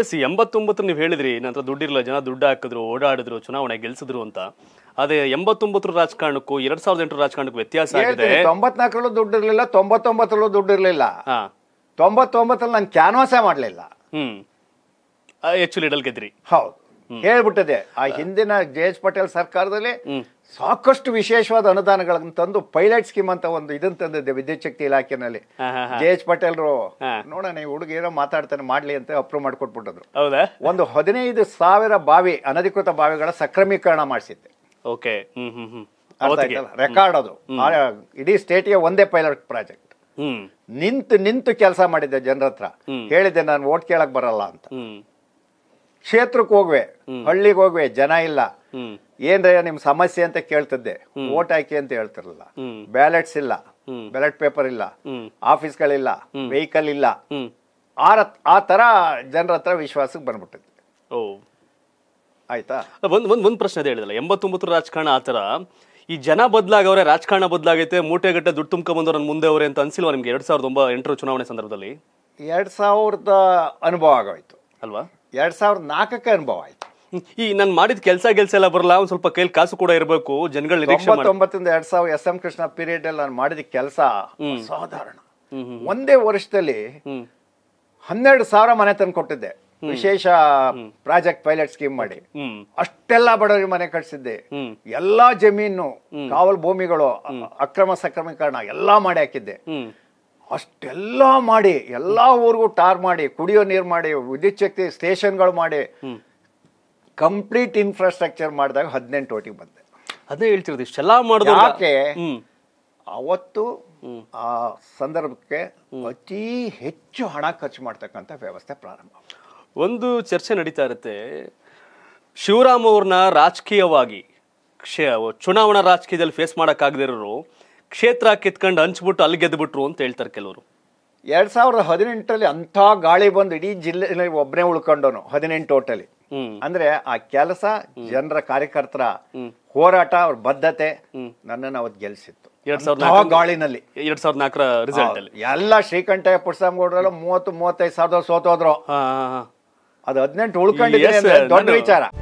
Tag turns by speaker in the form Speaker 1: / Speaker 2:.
Speaker 1: S ಎಂಬತ್ತೊಂಬತ್ತು ನೀವು ಹೇಳಿದ್ರಿ ನಂತರ ದುಡ್ಡಿರಲ್ಲ ಜನ ದುಡ್ಡು ಹಾಕಿದ್ರು ಓಡಾಡಿದ್ರು ಚುನಾವಣೆ ಗೆಲ್ಸಿದ್ರು ಅಂತ ಅದೇ ಎಂಬತ್ತೊಂಬತ್ತರ ರಾಜಕಾರಣಕ್ಕೂ ಎರಡ್ ಸಾವಿರದ ಎಂಟರ ರಾಜಕಾರಣಕ್ಕೂ ವ್ಯತ್ಯಾಸ ಆಗಿದೆ
Speaker 2: ತೊಂಬತ್ನಾಲ್ಕರಲ್ಲೂ ದುಡ್ಡು ಇರಲಿಲ್ಲ ತೊಂಬತ್ತೊಂಬತ್ತರಲ್ಲೂ ದುಡ್ಡು ಇರಲಿಲ್ಲ ತೊಂಬತ್ತೊಂಬತ್ತರಲ್ಲಿ ನಾನು ಕ್ಯಾನ್ವಾಸೇ ಮಾಡಲಿಲ್ಲ
Speaker 1: ಹ್ಮ್ ಹೆಚ್ಚು ಇಡಲ್ ಗೆದ್ರಿ ಹೌದು
Speaker 2: ಹೇಳ್ಬಿಟ್ಟಿದೆ ಆ ಹಿಂದಿನ ಜೆ ಎಚ್ ಪಟೇಲ್ ಸರ್ಕಾರದಲ್ಲಿ ಸಾಕಷ್ಟು ವಿಶೇಷವಾದ ಅನುದಾನಗಳನ್ನು ತಂದು ಪೈಲಟ್ ಸ್ಕೀಮ್ ಅಂತ ಒಂದು ಇದನ್ನ ತಂದಿದ್ದೆ ವಿದ್ಯುತ್ ಶಕ್ತಿ ಇಲಾಖೆನಲ್ಲಿ ಜೆ ಎಚ್ ಪಟೇಲ್ರು ನೋಡ ಈ ಹುಡುಗ ಏನೋ ಮಾತಾಡ್ತಾನೆ ಮಾಡ್ಲಿ ಅಂತ ಅಪ್ರೂವ್ ಮಾಡ್ಕೊಟ್ಬಿಟ್ಟಿದ್ರು ಒಂದು ಹದಿನೈದು ಸಾವಿರ ಬಾವಿ ಅನಧಿಕೃತ ಬಾವಿಗಳ ಸಕ್ರಮೀಕರಣ ಮಾಡಿಸಿದ್ದೆ
Speaker 1: ಓಕೆ ರೆಕಾರ್ಡ್ ಅದು
Speaker 2: ಇಡೀ ಸ್ಟೇಟ್ಗೆ ಒಂದೇ ಪೈಲಟ್ ಪ್ರಾಜೆಕ್ಟ್ ನಿಂತು ನಿಂತು ಕೆಲಸ ಮಾಡಿದ್ದೆ ಜನರ ಹತ್ರ ಹೇಳಿದ್ದೆ ನಾನು ಓಟ್ ಕೇಳಕ್ ಬರಲ್ಲ ಅಂತ ಕ್ಷೇತ್ರಕ್ಕೆ ಹೋಗ್ವೆ ಹಳ್ಳಿಗೆ ಹೋಗ್ವೆ ಜನ ಇಲ್ಲ ಏನ್ರಯ್ಯ ನಿಮ್ ಸಮಸ್ಯೆ ಅಂತ ಕೇಳ್ತಿದ್ದೆ ಓಟ್ ಹಾಕಿ ಅಂತ ಹೇಳ್ತಿರಲ್ಲ ಬ್ಯಾಲೆಟ್ಸ್ ಇಲ್ಲ ಬ್ಯಾಲೆಟ್ ಪೇಪರ್ ಇಲ್ಲ ಆಫೀಸ್ಗಳಿಲ್ಲ ವೆಹಿಕಲ್ ಇಲ್ಲ ಆ ತರ ಜನರ ಹತ್ರ ವಿಶ್ವಾಸಕ್ಕೆ ಬಂದ್ಬಿಟ್ಟಿದೆ ಆಯ್ತಾ
Speaker 1: ಒಂದ್ ಒಂದ್ ಒಂದ್ ಪ್ರಶ್ನೆ ಹೇಳಿದಲ್ಲ ಎಂಬತ್ತೊಂಬತ್ತು ರಾಜಕಾರಣ ಆ ಈ ಜನ ಬದಲಾಗವ್ರೆ ರಾಜಕಾರಣ ಬದಲಾಗೈತೆ ಮೂಟೆಗಟ್ಟೆ ದುಡ್ಡು ತುಂಬ್ಕೊಂಬಂದವ್ರ ಮುಂದೆ ಅವ್ರೆ ಅಂತ ಅನ್ಸಿಲ್ವಾ ನಿಮ್ಗೆ ಎರಡ್ ಸಾವಿರದ ಒಂಬ ಎಂಟರ ಚುನಾವಣೆ ಸಂದರ್ಭದಲ್ಲಿ
Speaker 2: ಎರಡ್ ಸಾವಿರದ ಅನುಭವ ಆಗೋಯ್ತು
Speaker 1: ಅಲ್ವಾ ಎರಡ್ ಸಾವಿರದ ನಾಲ್ಕಕ್ಕೆ ಅನುಭವ ಆಯ್ತು ಈ ನಾನು ಮಾಡಿದ ಕೆಲಸ ಗೆಲ್ಸ ಎಲ್ಲ ಬರಲ್ಲ ಒಂದ್ ಸ್ವಲ್ಪ ಕೈಲಿ ಕಾಸು ಕೂಡ ಇರಬೇಕು ಜನಗಳ ನಿರೀಕ್ಷೆ
Speaker 2: ಎರಡ್ ಸಾವಿರ ಎಸ್ ಎಂ ಕೃಷ್ಣ ಪೀರಿಯಡ್ ಅಲ್ಲಿ ನಾನು ಮಾಡಿದ ಕೆಲಸ ಸಾಧಾರಣ ಒಂದೇ ವರ್ಷದಲ್ಲಿ ಹನ್ನೆರಡು ಸಾವಿರ ಮನೆ ತಂದು ಕೊಟ್ಟಿದ್ದೆ ವಿಶೇಷ ಪ್ರಾಜೆಕ್ಟ್ ಪೈಲಟ್ ಸ್ಕೀಮ್ ಮಾಡಿ ಅಷ್ಟೆಲ್ಲ ಬಡವರಿಗೆ ಮನೆ ಕಟ್ಸಿದ್ದೆ ಎಲ್ಲಾ ಜಮೀನು ಕಾವಲ್ ಭೂಮಿಗಳು ಅಕ್ರಮ ಸಕ್ರಮೀಕರಣ ಎಲ್ಲಾ ಮಾಡಿ ಹಾಕಿದ್ದೆ ಅಷ್ಟೆಲ್ಲ ಮಾಡಿ ಎಲ್ಲ ಊರಿಗೂ ಟಾರ್ ಮಾಡಿ ಕುಡಿಯೋ ನೀರು ಮಾಡಿ ವಿದ್ಯುತ್ ಶಕ್ತಿ ಸ್ಟೇಷನ್ಗಳು ಮಾಡಿ ಕಂಪ್ಲೀಟ್ ಇನ್ಫ್ರಾಸ್ಟ್ರಕ್ಚರ್ ಮಾಡಿದಾಗ ಹದಿನೆಂಟು ಓಟಿಗೆ
Speaker 1: ಬಂದೆ ಅದೇ ಹೇಳ್ತಿರೋದು ಇಷ್ಟೆಲ್ಲ
Speaker 2: ಮಾಡಿದ್ರು ಯಾಕೆ ಅವತ್ತು ಆ ಸಂದರ್ಭಕ್ಕೆ ಅತಿ ಹೆಚ್ಚು ಹಣ ಖರ್ಚು ಮಾಡ್ತಕ್ಕಂಥ ವ್ಯವಸ್ಥೆ ಪ್ರಾರಂಭ
Speaker 1: ಒಂದು ಚರ್ಚೆ ನಡೀತಾ ಇರುತ್ತೆ ಶಿವರಾಮ್ ಅವ್ರನ್ನ ರಾಜಕೀಯವಾಗಿ ಚುನಾವಣಾ ರಾಜಕೀಯದಲ್ಲಿ ಫೇಸ್ ಮಾಡೋಕ್ಕಾಗದಿರೋರು ಕ್ಷೇತ್ರ ಕಿತ್ಕೊಂಡು ಹಂಚ್ಬಿಟ್ಟು ಅಲ್ಲಿ ಗೆದ್ದುಬಿಟ್ರು ಅಂತ ಹೇಳ್ತಾರೆ ಕೆಲವರು
Speaker 2: ಎರಡ್ ಸಾವಿರದ ಹದಿನೆಂಟರಲ್ಲಿ ಅಂಥ ಗಾಳಿ ಬಂದು ಇಡೀ ಜಿಲ್ಲೆ ಒಬ್ಬನೇ ಉಳ್ಕೊಂಡವನು ಹದಿನೆಂಟು ಟೋಟಲಿ ಅಂದ್ರೆ ಆ ಕೆಲಸ ಜನರ ಕಾರ್ಯಕರ್ತರ ಹೋರಾಟ ಅವ್ರ ಬದ್ಧತೆ ನನ್ನನ್ನು ಅವತ್ತು ಗೆಲ್ಸಿತ್ತು
Speaker 1: ಗಾಳಿನಲ್ಲಿ ಎರಡ್ ಸಾವಿರದ ನಾಲ್ಕರ ರಿಸಲ್ಟ್ ಅಲ್ಲಿ
Speaker 2: ಎಲ್ಲ ಶ್ರೀಕಂಠಯ್ಯ ಪುಟ್ಸಾಮಗೌಡರೆಲ್ಲ ಮೂವತ್ತು ಮೂವತ್ತೈದು ಸಾವಿರದ ಸೋತೋದ್ರು ಅದು ಹದಿನೆಂಟು ಉಳ್ಕೊಂಡಿದೆ ದೊಡ್ಡ ವಿಚಾರ